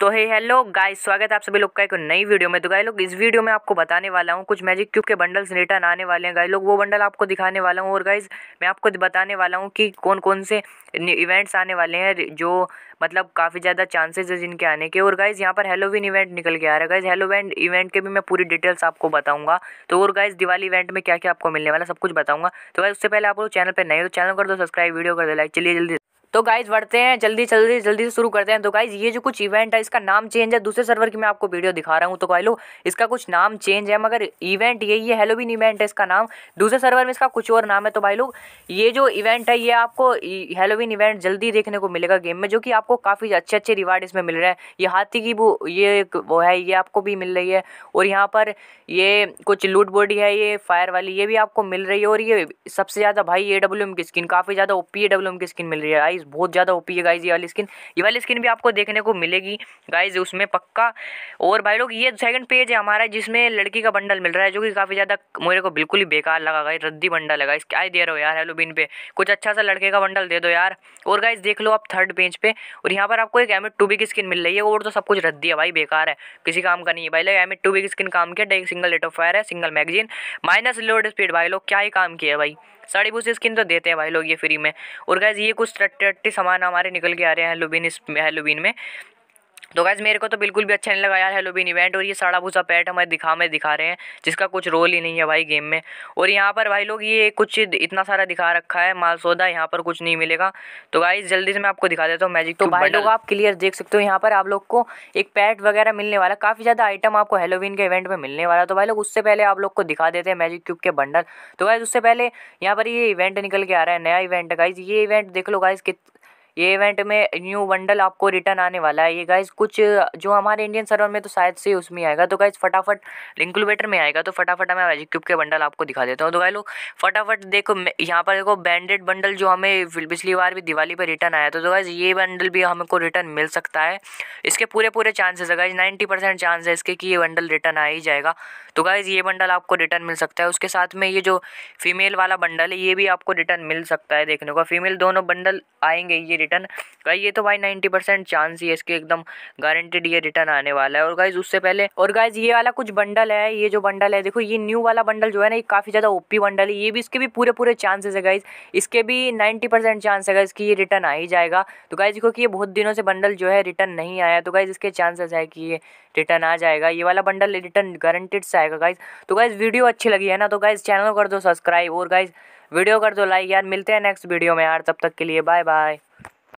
तो हे hello guys स्वागत है आप सभी लोग का एक नई वीडियो में तो गाय लोग इस वीडियो में आपको बताने वाला हूँ कुछ मैजिक क्यूब के बंडल्स रिटर्न आने वाले हैं गाय लोग वो बंडल आपको दिखाने वाला हूँ और गाइज मैं आपको बताने वाला हूँ कि कौन कौन से इवेंट्स आने वाले हैं जो मतलब काफ़ी ज़्यादा चांसेस है जिनके आने के और गाइज़ यहाँ पर हेलोविन इवेंट निकल के आ रहा है गाइज़ हेलोविन इवेंट के भी मैं पूरी डिटेल्स आपको बताऊंगा तो और गाइज़ दिवाली इवेंट में क्या क्या आपको मिलने वाला सब कुछ बताऊंगा तो गाइज उससे पहले आप लोग चैनल पर नए हो तो चैनल कर दो सब्सक्राइब वीडियो कर दो लाइक चलिए जल्दी तो गाइज बढ़ते हैं जल्दी जल्दी जल्दी से शुरू करते हैं तो गाइज ये जो कुछ इवेंट है इसका नाम चेंज है दूसरे सर्वर की मैं आपको वीडियो दिखा रहा हूँ तो गाइलो इसका कुछ नाम चेंज है मगर इवेंट यही है हेलोविन इवेंट है इसका नाम दूसरे सर्वर में इसका कुछ और नाम है तो भाई लोग ये जो इवेंट है ये आपको हेलोविन इवेंट जल्दी देखने को मिलेगा गेम में जो कि आपको काफ़ी अच्छे अच्छे रिवार्ड इसमें मिल रहे हैं ये हाथी की वो ये वो है ये आपको भी मिल रही है और यहाँ पर ये कुछ लूट बॉडी है ये फायर वाली ये भी आपको मिल रही है और ये सबसे ज़्यादा भाई ए डब्ल्यू एम की स्किन काफ़ी ज़्यादा O P A W M की स्किन मिल रही है आई गाइज बहुत ज़्यादा ओपी है गाइज ये वाली स्किन ये वाली स्किन भी आपको देखने को मिलेगी गाइज उसमें पक्का और भाई लोग ये सेकंड पेज है हमारा जिसमें लड़की का बंडल मिल रहा है जो कि काफ़ी ज़्यादा मेरे को बिल्कुल ही बेकार लगा गाइज रद्दी बंडल है गाइज क्या दे रहे हो यार हेलो बिन पे कुछ अच्छा सा लड़के का बंडल दे दो यार और गाइज देख लो आप थर्ड पेज पर और यहाँ पर आपको एक एम एड की स्किन मिल रही है और तो सब कुछ रद्दी है भाई बेकार है किसी काम का नहीं है भाई लोग एम एड की स्किन काम किया सिंगल डेट ऑफ फायर है single magazine minus load speed भाई लोग क्या ही काम किया भाई साड़ी बूस स्किन तो देते हैं भाई लोग ये फ्री में और गैस ये कुछ टट्टी टट्टी सामान हमारे निकल के आ रहे हैं लुबिन इस हेलोबिन में तो गाइज मेरे को तो बिल्कुल भी अच्छा नहीं लगा यार हेलोबिन इवेंट और ये साड़ा भूसा पैट हमें दिखा में दिखा रहे हैं जिसका कुछ रोल ही नहीं है भाई गेम में और यहाँ पर भाई लोग ये कुछ इतना सारा दिखा रखा है माल सौदा यहाँ पर कुछ नहीं मिलेगा तो गाइज जल्दी से मैं आपको दिखा देता हूँ मैजिक तो, तो भाई लोग आप क्लियर देख सकते हो यहाँ पर आप लोग को एक पैट वगैरह मिलने वाला काफ़ी ज़्यादा आइटम आपको हेलोविन के इवेंट में मिलने वाला तो भाई लोग उससे पहले आप लोग को दिखा देते हैं मैजिक क्यूब के बंडल तो गाइज उससे पहले यहाँ पर ये इवेंट निकल के आ रहा है नया इवेंट गाइज ये इवेंट देख लो गाइज कित ये इवेंट में न्यू बंडल आपको रिटर्न आने वाला है ये गाइज कुछ जो हमारे इंडियन सर्वर में तो शायद से उसमें आएगा तो गाइज फटाफट इंक्यूबेटर में आएगा तो फटाफट हमें मैजिक क्यूब के बंडल आपको दिखा देता हूँ तो गाय लोग फटाफट देखो यहाँ पर देखो बैंडेड बंडल जो हमें पिछली बार भी दिवाली पर रिटर्न आया था तो गाइज ये बंडल भी हमको रिटर्न मिल सकता है इसके पूरे पूरे चांसेस है गाइज नाइन्टी परसेंट चांस है इसके कि ये बंडल रिटर्न आ ही जाएगा तो गाइज ये बंडल आपको रिटर्न मिल सकता है उसके साथ में ये जो फीमेल वाला बंडल है ये भी आपको रिटर्न मिल सकता है देखने को फीमेल दोनों बंडल आएंगे ये रिटर्न गाइज ये तो भाई नाइन्टी परसेंट चांस ही है इसके एकदम गारंटेड ये रिटर्न आने वाला है और गाइज उससे पहले और गाइज ये वाला कुछ बंडल है ये जो बंडल है देखो ये न्यू वाला बंडल जो है ना ये काफ़ी ज़्यादा ओपी बंडल है ये भी इसके भी पूरे पूरे चांसेस है गाइज इसके भी नाइन्टी परसेंट चांस है गाइज कि ये रिटर्न आ ही जाएगा तो गाइज देखो कि ये बहुत दिनों से बंडल जो है रिटर्न नहीं आया तो गाइज इसके चांसेस है कि ये रिटर्न आ जाएगा ये वाला बंडल रिटर्न गारंटेड से आएगा गाइज तो गाइज वीडियो अच्छी लगी है ना तो गाइज चैनल कर दो सब्सक्राइब और गाइज वीडियो कर दो लाइक यार मिलते हैं नेक्स्ट वीडियो में यार तब तक के लिए बाय बाय